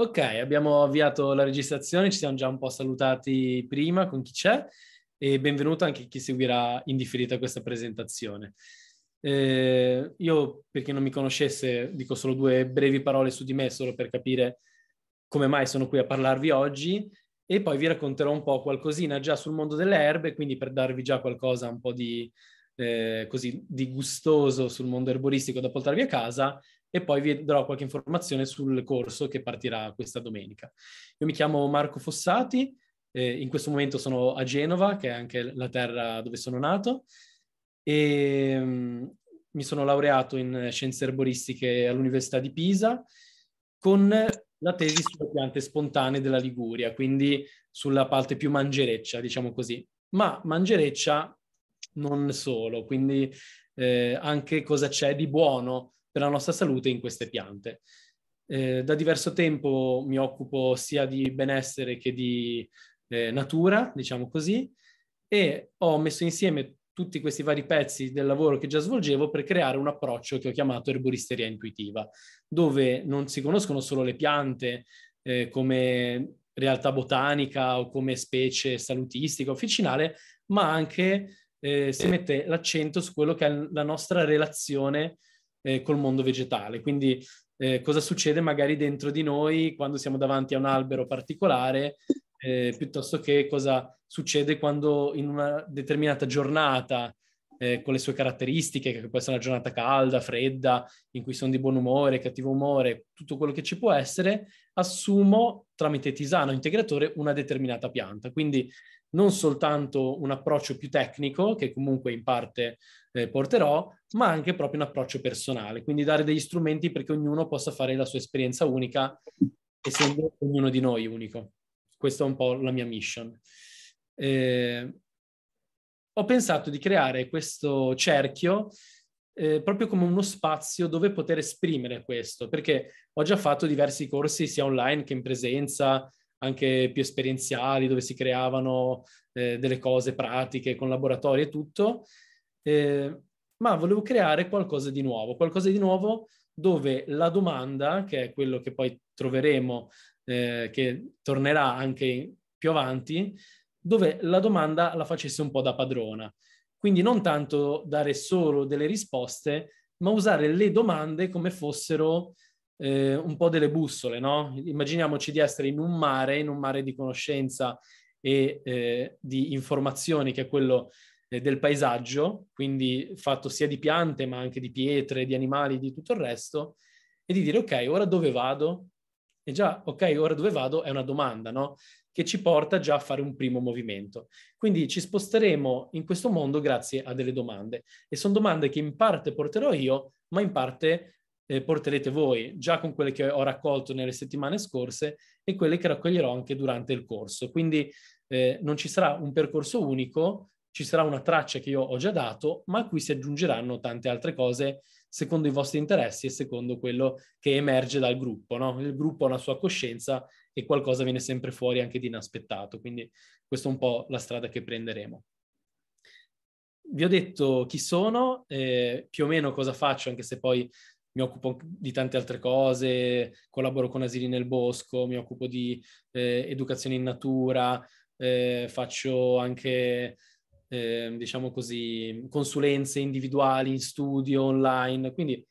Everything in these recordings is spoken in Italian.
Ok, abbiamo avviato la registrazione, ci siamo già un po' salutati prima con chi c'è e benvenuto anche chi seguirà in differita questa presentazione. Eh, io, per chi non mi conoscesse, dico solo due brevi parole su di me, solo per capire come mai sono qui a parlarvi oggi e poi vi racconterò un po' qualcosina già sul mondo delle erbe, quindi per darvi già qualcosa un po' di, eh, così, di gustoso sul mondo erboristico da portarvi a casa e poi vi darò qualche informazione sul corso che partirà questa domenica. Io mi chiamo Marco Fossati, eh, in questo momento sono a Genova, che è anche la terra dove sono nato, e um, mi sono laureato in scienze erboristiche all'Università di Pisa con la tesi sulle piante spontanee della Liguria, quindi sulla parte più mangereccia, diciamo così. Ma mangereccia non solo, quindi eh, anche cosa c'è di buono per la nostra salute in queste piante. Eh, da diverso tempo mi occupo sia di benessere che di eh, natura, diciamo così, e ho messo insieme tutti questi vari pezzi del lavoro che già svolgevo per creare un approccio che ho chiamato erboristeria intuitiva, dove non si conoscono solo le piante eh, come realtà botanica o come specie salutistica, officinale, ma anche eh, si mette l'accento su quello che è la nostra relazione eh, col mondo vegetale. Quindi eh, cosa succede magari dentro di noi quando siamo davanti a un albero particolare, eh, piuttosto che cosa succede quando in una determinata giornata, eh, con le sue caratteristiche, che può essere una giornata calda, fredda, in cui sono di buon umore, cattivo umore, tutto quello che ci può essere, assumo tramite tisano integratore una determinata pianta. Quindi non soltanto un approccio più tecnico, che comunque in parte eh, porterò, ma anche proprio un approccio personale, quindi dare degli strumenti perché ognuno possa fare la sua esperienza unica, essendo ognuno di noi unico. Questa è un po' la mia mission. Eh, ho pensato di creare questo cerchio eh, proprio come uno spazio dove poter esprimere questo, perché ho già fatto diversi corsi sia online che in presenza, anche più esperienziali, dove si creavano eh, delle cose pratiche con laboratori e tutto, eh, ma volevo creare qualcosa di nuovo, qualcosa di nuovo dove la domanda, che è quello che poi troveremo, eh, che tornerà anche più avanti, dove la domanda la facesse un po' da padrona. Quindi non tanto dare solo delle risposte, ma usare le domande come fossero eh, un po' delle bussole, no? Immaginiamoci di essere in un mare, in un mare di conoscenza e eh, di informazioni, che è quello eh, del paesaggio, quindi fatto sia di piante, ma anche di pietre, di animali, di tutto il resto, e di dire, ok, ora dove vado? E già, ok, ora dove vado è una domanda, no? Che ci porta già a fare un primo movimento. Quindi ci sposteremo in questo mondo grazie a delle domande. E sono domande che in parte porterò io, ma in parte eh, porterete voi, già con quelle che ho raccolto nelle settimane scorse e quelle che raccoglierò anche durante il corso. Quindi eh, non ci sarà un percorso unico, ci sarà una traccia che io ho già dato, ma a cui si aggiungeranno tante altre cose secondo i vostri interessi e secondo quello che emerge dal gruppo. No? Il gruppo ha una sua coscienza e qualcosa viene sempre fuori anche di inaspettato, quindi questa è un po' la strada che prenderemo. Vi ho detto chi sono, eh, più o meno cosa faccio, anche se poi mi occupo di tante altre cose, collaboro con asili nel bosco, mi occupo di eh, educazione in natura, eh, faccio anche, eh, diciamo così, consulenze individuali in studio, online, quindi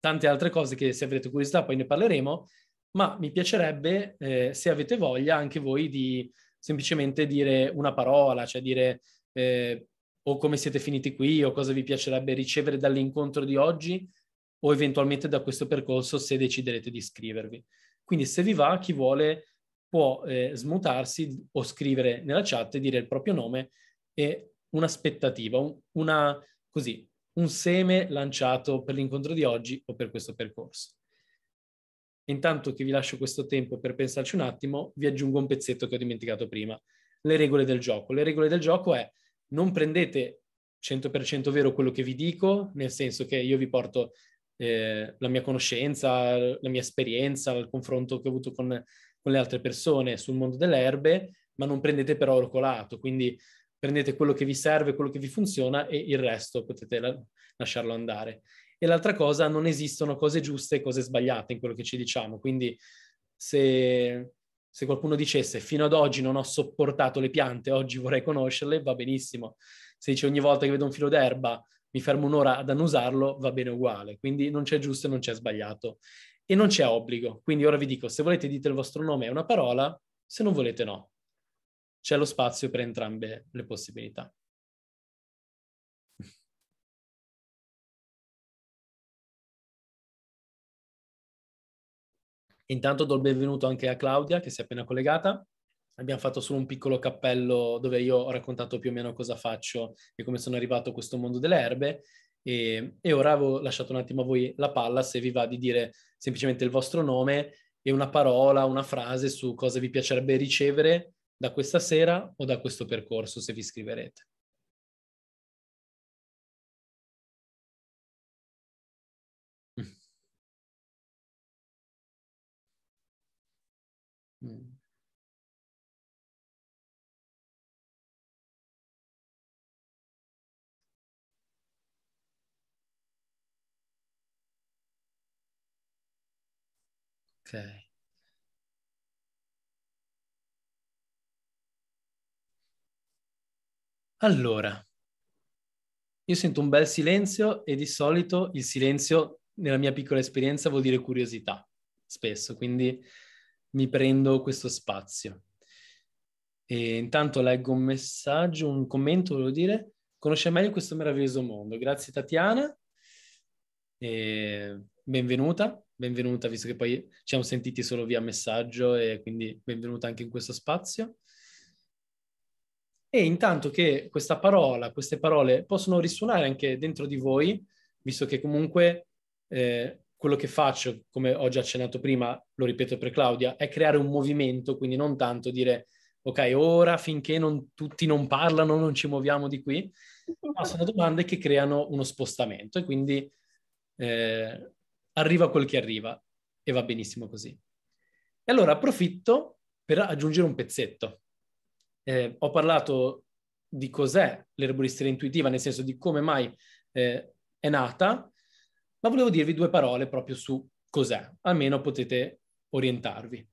tante altre cose che se avrete curiosità poi ne parleremo, ma mi piacerebbe, eh, se avete voglia, anche voi di semplicemente dire una parola, cioè dire eh, o come siete finiti qui o cosa vi piacerebbe ricevere dall'incontro di oggi o eventualmente da questo percorso se deciderete di iscrivervi. Quindi se vi va, chi vuole può eh, smutarsi o scrivere nella chat e dire il proprio nome e un'aspettativa, un, una, così, un seme lanciato per l'incontro di oggi o per questo percorso. Intanto che vi lascio questo tempo per pensarci un attimo, vi aggiungo un pezzetto che ho dimenticato prima, le regole del gioco. Le regole del gioco è non prendete 100% vero quello che vi dico, nel senso che io vi porto eh, la mia conoscenza, la mia esperienza, il confronto che ho avuto con, con le altre persone sul mondo delle erbe, ma non prendete però oro colato, quindi prendete quello che vi serve, quello che vi funziona e il resto potete la- lasciarlo andare. E l'altra cosa, non esistono cose giuste e cose sbagliate in quello che ci diciamo, quindi se, se qualcuno dicesse fino ad oggi non ho sopportato le piante, oggi vorrei conoscerle, va benissimo. Se dice ogni volta che vedo un filo d'erba mi fermo un'ora ad annusarlo, va bene uguale. Quindi non c'è giusto e non c'è sbagliato. E non c'è obbligo. Quindi ora vi dico, se volete dite il vostro nome è una parola, se non volete no. C'è lo spazio per entrambe le possibilità. Intanto do il benvenuto anche a Claudia che si è appena collegata abbiamo fatto solo un piccolo cappello dove io ho raccontato più o meno cosa faccio e come sono arrivato a questo mondo delle erbe. E, e ora ho lasciato un attimo a voi la palla se vi va di dire semplicemente il vostro nome e una parola, una frase su cosa vi piacerebbe ricevere da questa sera o da questo percorso se vi iscriverete. Ok. Allora, io sento un bel silenzio e di solito il silenzio, nella mia piccola esperienza, vuol dire curiosità, spesso, quindi mi prendo questo spazio. E intanto leggo un messaggio, un commento, volevo dire, conosce meglio questo meraviglioso mondo. Grazie Tatiana, e benvenuta benvenuta, visto che poi ci siamo sentiti solo via messaggio e quindi benvenuta anche in questo spazio. E intanto che questa parola, queste parole possono risuonare anche dentro di voi, visto che comunque eh, quello che faccio, come ho già accennato prima, lo ripeto per Claudia, è creare un movimento, quindi non tanto dire ok, ora finché non, tutti non parlano, non ci muoviamo di qui, ma sono domande che creano uno spostamento e quindi eh, arriva quel che arriva e va benissimo così. E allora approfitto per aggiungere un pezzetto. Eh, ho parlato di cos'è l'erboristeria intuitiva, nel senso di come mai eh, è nata, ma volevo dirvi due parole proprio su cos'è, almeno potete orientarvi.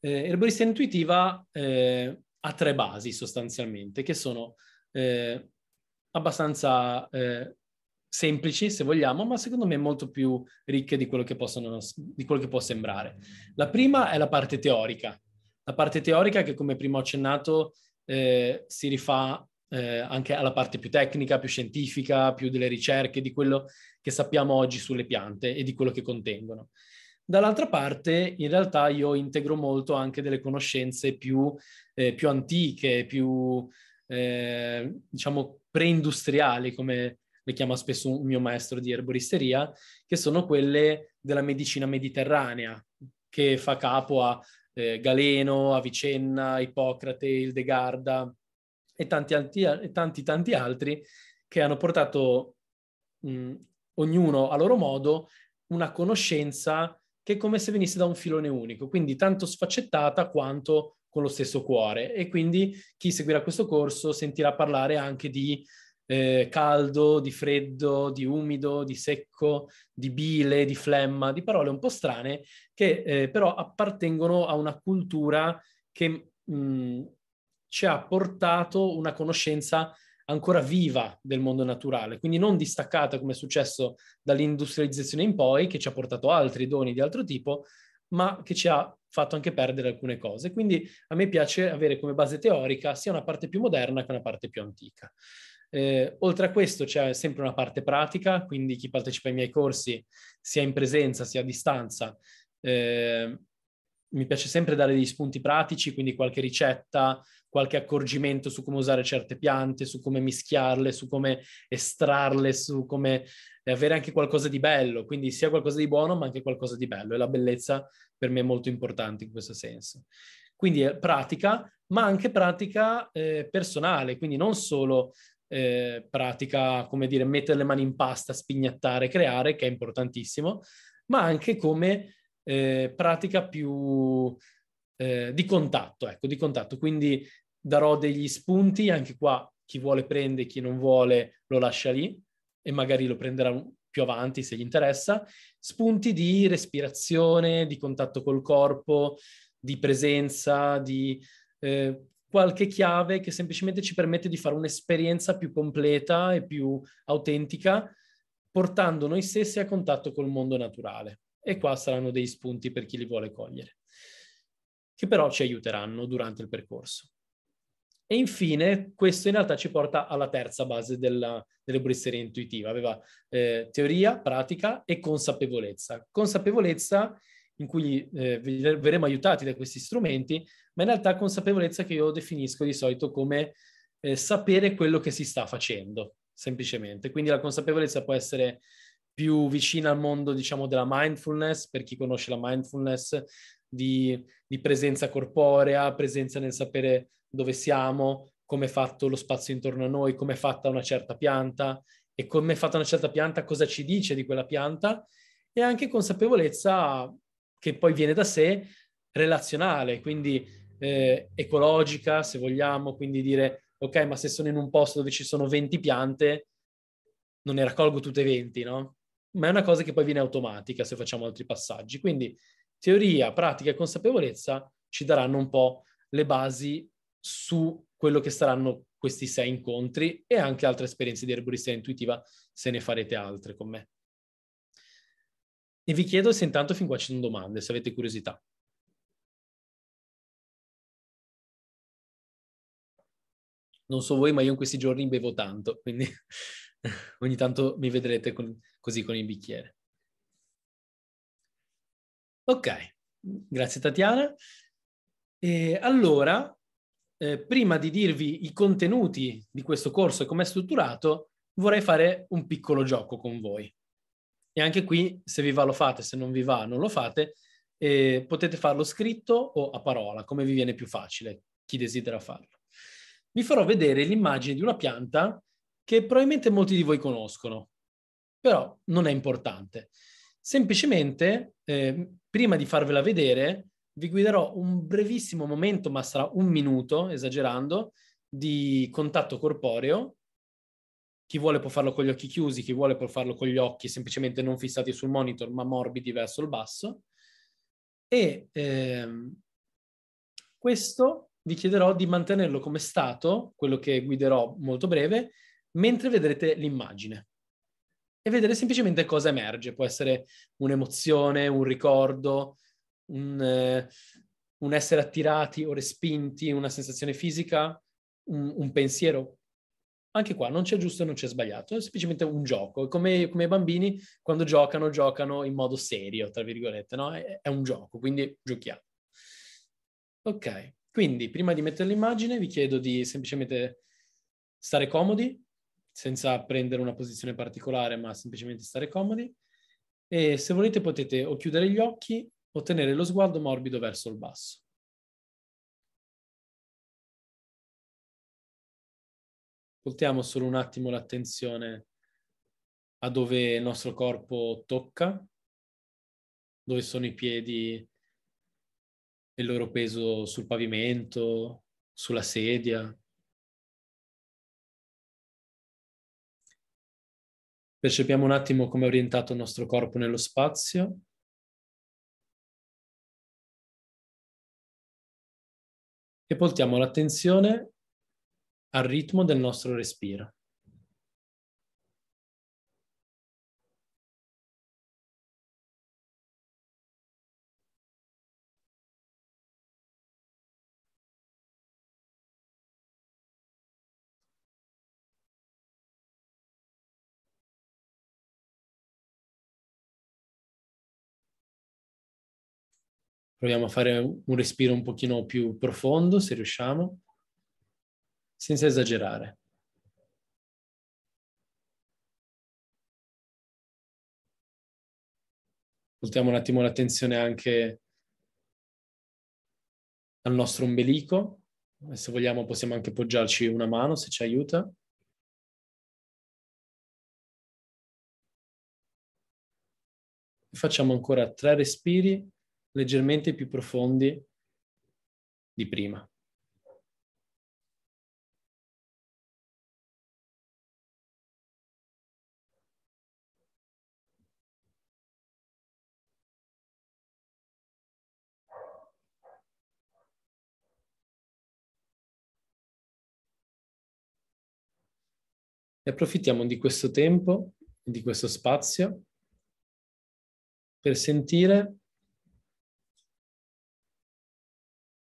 Eh, erboristeria intuitiva eh, ha tre basi sostanzialmente, che sono eh, abbastanza eh, semplici se vogliamo, ma secondo me molto più ricche di quello che, possono, di quello che può sembrare. La prima è la parte teorica, la parte teorica che come prima ho accennato eh, si rifà eh, anche alla parte più tecnica, più scientifica, più delle ricerche, di quello che sappiamo oggi sulle piante e di quello che contengono. Dall'altra parte, in realtà, io integro molto anche delle conoscenze più, eh, più antiche, più, eh, diciamo, preindustriali, come le chiama spesso un mio maestro di erboristeria, che sono quelle della medicina mediterranea, che fa capo a eh, Galeno, Avicenna, Ippocrate, Hildegarda e tanti, alti, e tanti, tanti altri che hanno portato mh, mm, ognuno a loro modo una conoscenza che è come se venisse da un filone unico, quindi tanto sfaccettata quanto con lo stesso cuore. E quindi chi seguirà questo corso sentirà parlare anche di eh, caldo, di freddo, di umido, di secco, di bile, di flemma, di parole un po' strane che eh, però appartengono a una cultura che mh, mm, ci ha portato una conoscenza ancora viva del mondo naturale, quindi non distaccata come è successo dall'industrializzazione in poi, che ci ha portato altri doni di altro tipo, ma che ci ha fatto anche perdere alcune cose. Quindi a me piace avere come base teorica sia una parte più moderna che una parte più antica. Eh, oltre a questo c'è sempre una parte pratica, quindi chi partecipa ai miei corsi, sia in presenza sia a distanza, eh, mi piace sempre dare degli spunti pratici, quindi qualche ricetta, qualche accorgimento su come usare certe piante, su come mischiarle, su come estrarle, su come eh, avere anche qualcosa di bello, quindi sia qualcosa di buono ma anche qualcosa di bello e la bellezza per me è molto importante in questo senso. Quindi pratica, ma anche pratica eh, personale, quindi non solo eh, pratica, come dire, mettere le mani in pasta, spignattare, creare, che è importantissimo, ma anche come eh, pratica più eh, di contatto, ecco, di contatto. Quindi darò degli spunti, anche qua chi vuole prende, chi non vuole lo lascia lì e magari lo prenderà più avanti se gli interessa, spunti di respirazione, di contatto col corpo, di presenza, di eh, qualche chiave che semplicemente ci permette di fare un'esperienza più completa e più autentica, portando noi stessi a contatto col mondo naturale. E qua saranno dei spunti per chi li vuole cogliere, che però ci aiuteranno durante il percorso. E infine, questo in realtà ci porta alla terza base della, dell'ebristeria intuitiva. Aveva eh, teoria, pratica e consapevolezza. Consapevolezza in cui eh, verremo aiutati da questi strumenti, ma in realtà consapevolezza che io definisco di solito come eh, sapere quello che si sta facendo, semplicemente. Quindi la consapevolezza può essere più vicina al mondo, diciamo, della mindfulness, per chi conosce la mindfulness, di, di presenza corporea, presenza nel sapere dove siamo, come è fatto lo spazio intorno a noi, come è fatta una certa pianta e come è fatta una certa pianta, cosa ci dice di quella pianta e anche consapevolezza che poi viene da sé, relazionale, quindi eh, ecologica, se vogliamo, quindi dire, ok, ma se sono in un posto dove ci sono 20 piante, non ne raccolgo tutte 20, no? Ma è una cosa che poi viene automatica se facciamo altri passaggi. Quindi teoria, pratica e consapevolezza ci daranno un po' le basi su quello che saranno questi sei incontri e anche altre esperienze di erboristeria intuitiva se ne farete altre con me. E vi chiedo se intanto fin qua ci sono domande, se avete curiosità. Non so voi, ma io in questi giorni bevo tanto, quindi ogni tanto mi vedrete con, così con il bicchiere. Ok, grazie Tatiana. E allora, eh, prima di dirvi i contenuti di questo corso e com'è strutturato, vorrei fare un piccolo gioco con voi. E anche qui, se vi va lo fate, se non vi va non lo fate. Eh, potete farlo scritto o a parola, come vi viene più facile, chi desidera farlo. Vi farò vedere l'immagine di una pianta che probabilmente molti di voi conoscono, però non è importante. Semplicemente, eh, prima di farvela vedere, vi guiderò un brevissimo momento, ma sarà un minuto, esagerando, di contatto corporeo chi vuole può farlo con gli occhi chiusi, chi vuole può farlo con gli occhi semplicemente non fissati sul monitor, ma morbidi verso il basso. E ehm, questo vi chiederò di mantenerlo come stato, quello che guiderò molto breve, mentre vedrete l'immagine e vedere semplicemente cosa emerge. Può essere un'emozione, un ricordo, un, eh, un essere attirati o respinti, una sensazione fisica, un, un pensiero, anche qua non c'è giusto e non c'è sbagliato, è semplicemente un gioco. Come, come i bambini quando giocano, giocano in modo serio, tra virgolette, no? È, è un gioco, quindi giochiamo. Ok, quindi prima di mettere l'immagine vi chiedo di semplicemente stare comodi, senza prendere una posizione particolare, ma semplicemente stare comodi. E se volete potete o chiudere gli occhi o tenere lo sguardo morbido verso il basso. Voltiamo solo un attimo l'attenzione a dove il nostro corpo tocca, dove sono i piedi e il loro peso sul pavimento, sulla sedia. Percepiamo un attimo come è orientato il nostro corpo nello spazio. E portiamo l'attenzione al ritmo del nostro respiro. Proviamo a fare un respiro un pochino più profondo se riusciamo senza esagerare. Voltiamo un attimo l'attenzione anche al nostro ombelico. se vogliamo possiamo anche poggiarci una mano se ci aiuta. facciamo ancora tre respiri leggermente più profondi di prima. Ne approfittiamo di questo tempo, di questo spazio, per sentire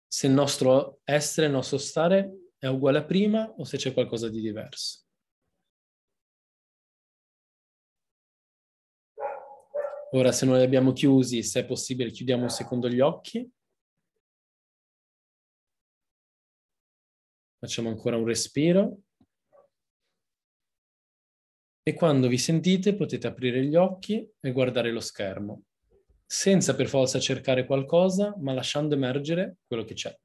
se il nostro essere, il nostro stare è uguale a prima o se c'è qualcosa di diverso. Ora, se non li abbiamo chiusi, se è possibile, chiudiamo un secondo gli occhi. Facciamo ancora un respiro e quando vi sentite potete aprire gli occhi e guardare lo schermo, senza per forza cercare qualcosa, ma lasciando emergere quello che c'è.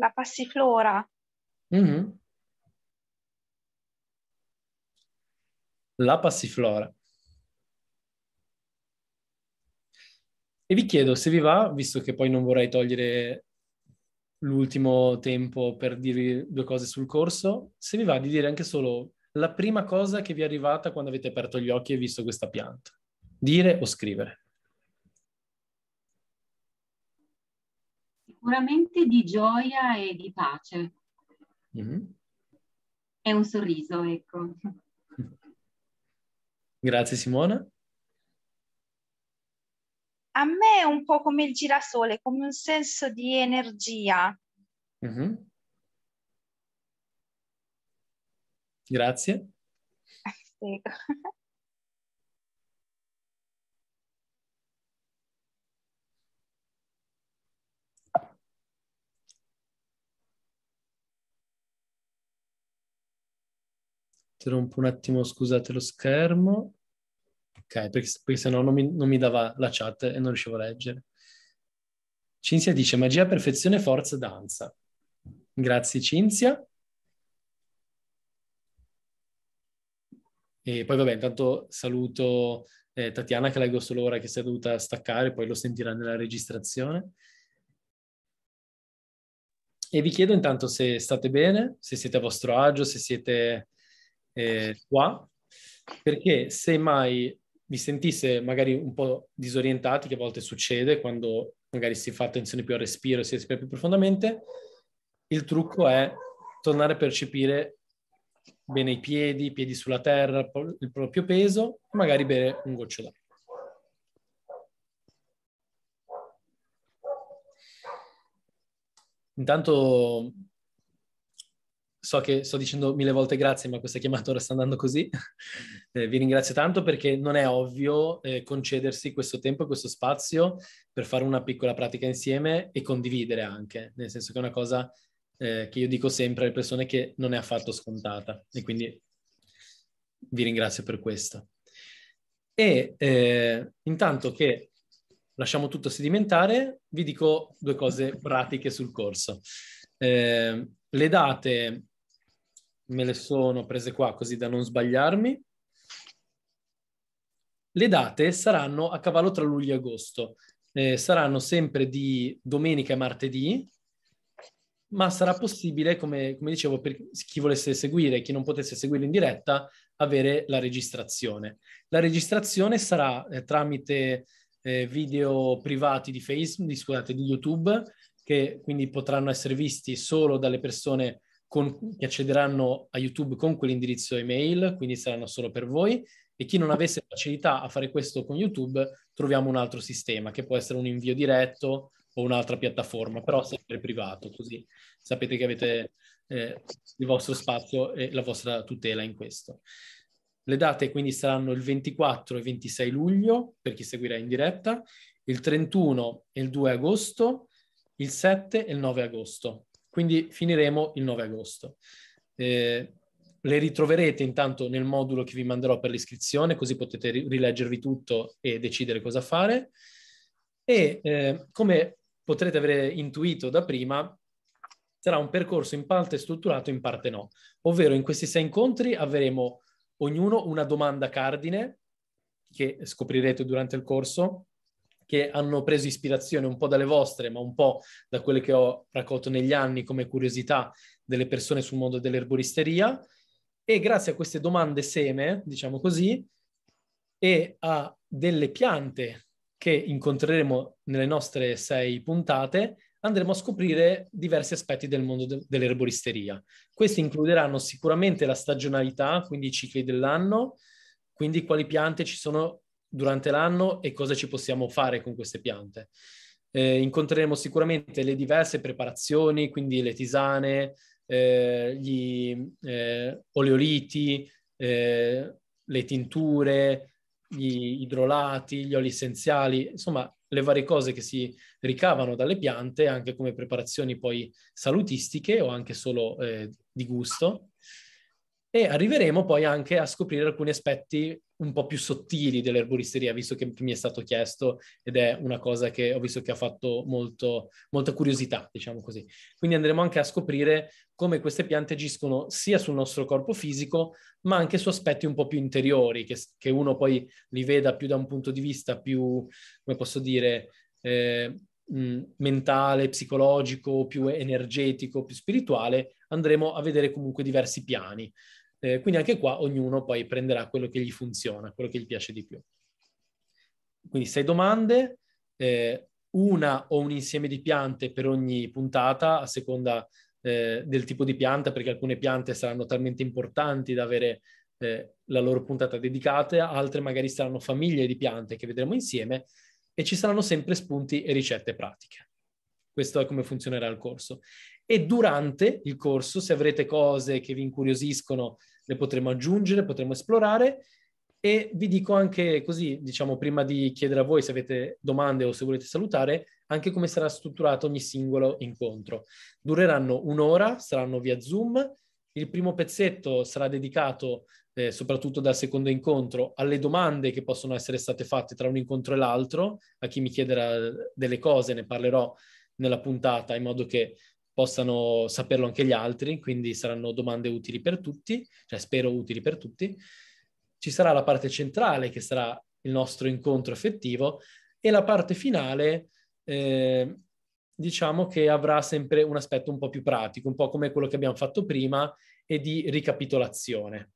La passiflora. Mm-hmm. la passiflora. E vi chiedo se vi va, visto che poi non vorrei togliere l'ultimo tempo per dirvi due cose sul corso, se vi va di dire anche solo la prima cosa che vi è arrivata quando avete aperto gli occhi e visto questa pianta, dire o scrivere. Sicuramente di gioia e di pace. Mm-hmm. È un sorriso, ecco. Grazie Simona. A me è un po' come il girasole, come un senso di energia. Mm-hmm. Grazie. Prego. Interrompo un attimo, scusate lo schermo. Ok, perché, perché sennò non mi, non mi dava la chat e non riuscivo a leggere. Cinzia dice magia, perfezione, forza, danza. Grazie Cinzia. E poi vabbè, intanto saluto eh, Tatiana che leggo solo ora che si è dovuta staccare, poi lo sentirà nella registrazione. E vi chiedo intanto se state bene, se siete a vostro agio, se siete eh, qua, perché se mai vi sentisse magari un po' disorientati, che a volte succede quando magari si fa attenzione più al respiro e si respira più profondamente, il trucco è tornare a percepire bene i piedi, i piedi sulla terra, il proprio peso, magari bere un goccio d'acqua. Intanto so che sto dicendo mille volte grazie, ma questa chiamata ora sta andando così. Eh, vi ringrazio tanto perché non è ovvio eh, concedersi questo tempo e questo spazio per fare una piccola pratica insieme e condividere anche, nel senso che è una cosa eh, che io dico sempre alle persone che non è affatto scontata e quindi vi ringrazio per questo. E eh, intanto che lasciamo tutto sedimentare, vi dico due cose pratiche sul corso. Eh, le date me le sono prese qua così da non sbagliarmi. Le date saranno a cavallo tra luglio e agosto, eh, saranno sempre di domenica e martedì, ma sarà possibile, come, come, dicevo, per chi volesse seguire, chi non potesse seguire in diretta, avere la registrazione. La registrazione sarà eh, tramite eh, video privati di Facebook, di, scusate, di YouTube, che quindi potranno essere visti solo dalle persone con, che accederanno a YouTube con quell'indirizzo email, quindi saranno solo per voi. E chi non avesse facilità a fare questo con YouTube, troviamo un altro sistema che può essere un invio diretto o un'altra piattaforma, però sempre privato, così sapete che avete eh, il vostro spazio e la vostra tutela in questo. Le date quindi saranno il 24 e 26 luglio per chi seguirà in diretta, il 31 e il 2 agosto, il 7 e il 9 agosto. Quindi finiremo il 9 agosto. Eh, le ritroverete intanto nel modulo che vi manderò per l'iscrizione, così potete rileggervi tutto e decidere cosa fare. E eh, come potrete avere intuito da prima, sarà un percorso in parte strutturato, in parte no. Ovvero in questi sei incontri avremo ognuno una domanda cardine che scoprirete durante il corso che hanno preso ispirazione un po' dalle vostre, ma un po' da quelle che ho raccolto negli anni come curiosità delle persone sul mondo dell'erboristeria. E grazie a queste domande seme, diciamo così, e a delle piante che incontreremo nelle nostre sei puntate, andremo a scoprire diversi aspetti del mondo de- dell'erboristeria. Questi includeranno sicuramente la stagionalità, quindi i cicli dell'anno, quindi quali piante ci sono durante l'anno e cosa ci possiamo fare con queste piante. Eh, incontreremo sicuramente le diverse preparazioni, quindi le tisane, eh, gli eh, oleoliti, eh, le tinture, gli idrolati, gli oli essenziali, insomma le varie cose che si ricavano dalle piante anche come preparazioni poi salutistiche o anche solo eh, di gusto. E arriveremo poi anche a scoprire alcuni aspetti un po' più sottili dell'erboristeria, visto che mi è stato chiesto ed è una cosa che ho visto che ha fatto molto, molta curiosità, diciamo così. Quindi andremo anche a scoprire come queste piante agiscono sia sul nostro corpo fisico, ma anche su aspetti un po' più interiori, che, che uno poi li veda più da un punto di vista più, come posso dire, eh, mentale, psicologico, più energetico, più spirituale, andremo a vedere comunque diversi piani. Eh, quindi anche qua ognuno poi prenderà quello che gli funziona, quello che gli piace di più. Quindi sei domande, eh, una o un insieme di piante per ogni puntata, a seconda eh, del tipo di pianta, perché alcune piante saranno talmente importanti da avere eh, la loro puntata dedicata, altre magari saranno famiglie di piante che vedremo insieme e ci saranno sempre spunti e ricette pratiche. Questo è come funzionerà il corso e durante il corso, se avrete cose che vi incuriosiscono, le potremo aggiungere, potremo esplorare e vi dico anche così, diciamo, prima di chiedere a voi se avete domande o se volete salutare, anche come sarà strutturato ogni singolo incontro. Dureranno un'ora, saranno via Zoom. Il primo pezzetto sarà dedicato, eh, soprattutto dal secondo incontro, alle domande che possono essere state fatte tra un incontro e l'altro. A chi mi chiederà delle cose ne parlerò nella puntata in modo che possano saperlo anche gli altri, quindi saranno domande utili per tutti, cioè spero utili per tutti. Ci sarà la parte centrale che sarà il nostro incontro effettivo e la parte finale eh, diciamo che avrà sempre un aspetto un po' più pratico, un po' come quello che abbiamo fatto prima e di ricapitolazione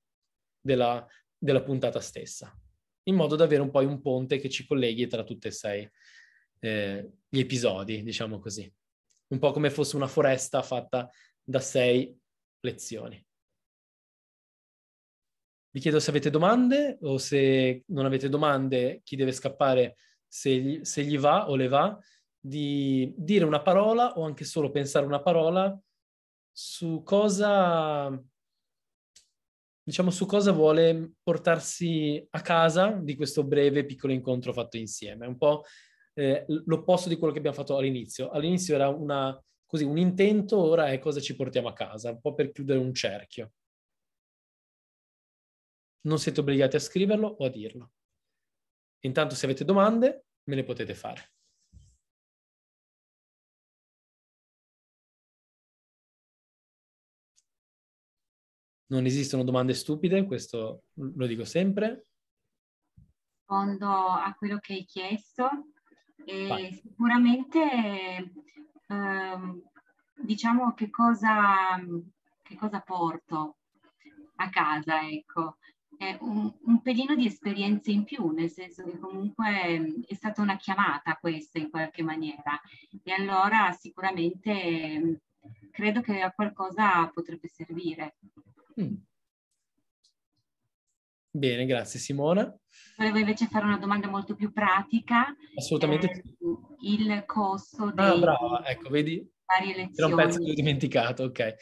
della, della puntata stessa, in modo da avere un po' un ponte che ci colleghi tra tutti e sei eh, gli episodi, diciamo così un po' come fosse una foresta fatta da sei lezioni. Vi chiedo se avete domande o se non avete domande, chi deve scappare, se, se gli va o le va, di dire una parola o anche solo pensare una parola su cosa, diciamo, su cosa vuole portarsi a casa di questo breve piccolo incontro fatto insieme. Un po' eh, l'opposto di quello che abbiamo fatto all'inizio. All'inizio era una, così, un intento, ora è cosa ci portiamo a casa, un po' per chiudere un cerchio. Non siete obbligati a scriverlo o a dirlo. Intanto se avete domande me le potete fare. Non esistono domande stupide, questo lo dico sempre. Rispondo a quello che hai chiesto, e sicuramente ehm, diciamo che cosa, che cosa, porto a casa, ecco. Un, un, pelino di esperienza in più, nel senso che comunque ehm, è stata una chiamata questa in qualche maniera. E allora sicuramente ehm, credo che a qualcosa potrebbe servire. Mm. Bene, grazie Simona. Volevo invece fare una domanda molto più pratica. Assolutamente eh, Il costo ah, dei... brava, ecco, vedi? Varie lezioni. Era un pezzo che ho dimenticato, ok.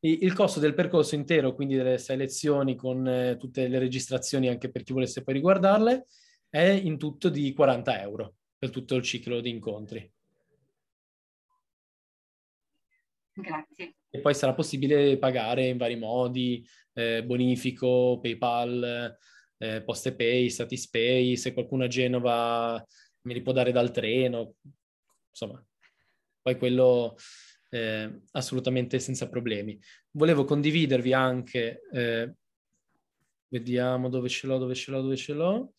Il costo del percorso intero, quindi delle sei lezioni con eh, tutte le registrazioni, anche per chi volesse poi riguardarle, è in tutto di 40 euro per tutto il ciclo di incontri. Grazie. E poi sarà possibile pagare in vari modi, eh, bonifico, PayPal, eh, Poste Pay, Satispay, se qualcuno a Genova me li può dare dal treno, insomma, poi quello eh, assolutamente senza problemi. Volevo condividervi anche, eh, vediamo dove ce l'ho, dove ce l'ho, dove ce l'ho.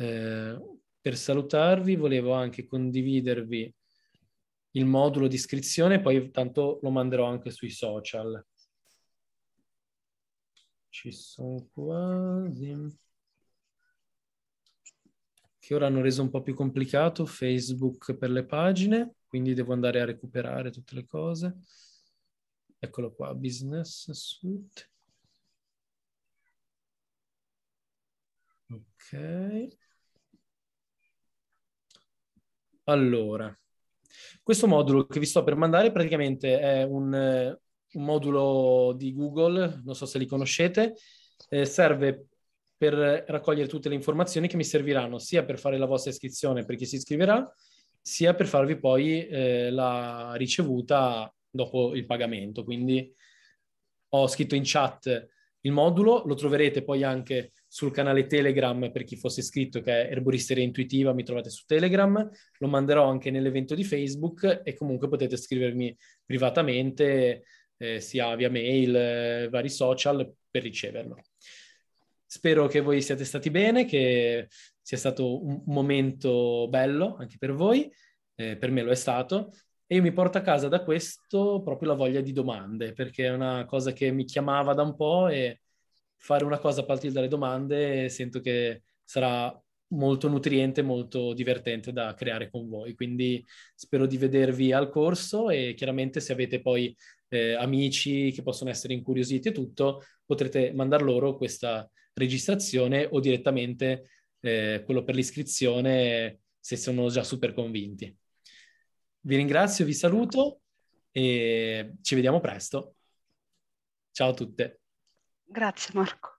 Eh, per salutarvi volevo anche condividervi il modulo di iscrizione, poi tanto lo manderò anche sui social. Ci sono quasi che ora hanno reso un po' più complicato Facebook per le pagine, quindi devo andare a recuperare tutte le cose. Eccolo qua, Business Suite. Ok. Allora, questo modulo che vi sto per mandare praticamente è un, eh, un modulo di Google, non so se li conoscete, eh, serve per raccogliere tutte le informazioni che mi serviranno sia per fare la vostra iscrizione per chi si iscriverà, sia per farvi poi eh, la ricevuta dopo il pagamento. Quindi ho scritto in chat il modulo, lo troverete poi anche sul canale Telegram per chi fosse iscritto che è Erboristeria Intuitiva, mi trovate su Telegram, lo manderò anche nell'evento di Facebook e comunque potete scrivermi privatamente eh, sia via mail, eh, vari social per riceverlo. Spero che voi siate stati bene, che sia stato un momento bello anche per voi, eh, per me lo è stato, e io mi porto a casa da questo proprio la voglia di domande, perché è una cosa che mi chiamava da un po' e fare una cosa a partire dalle domande sento che sarà molto nutriente, molto divertente da creare con voi. Quindi spero di vedervi al corso e chiaramente se avete poi eh, amici che possono essere incuriositi e tutto, potrete mandar loro questa registrazione o direttamente eh, quello per l'iscrizione se sono già super convinti. Vi ringrazio, vi saluto e ci vediamo presto. Ciao a tutte. Grazie Marco.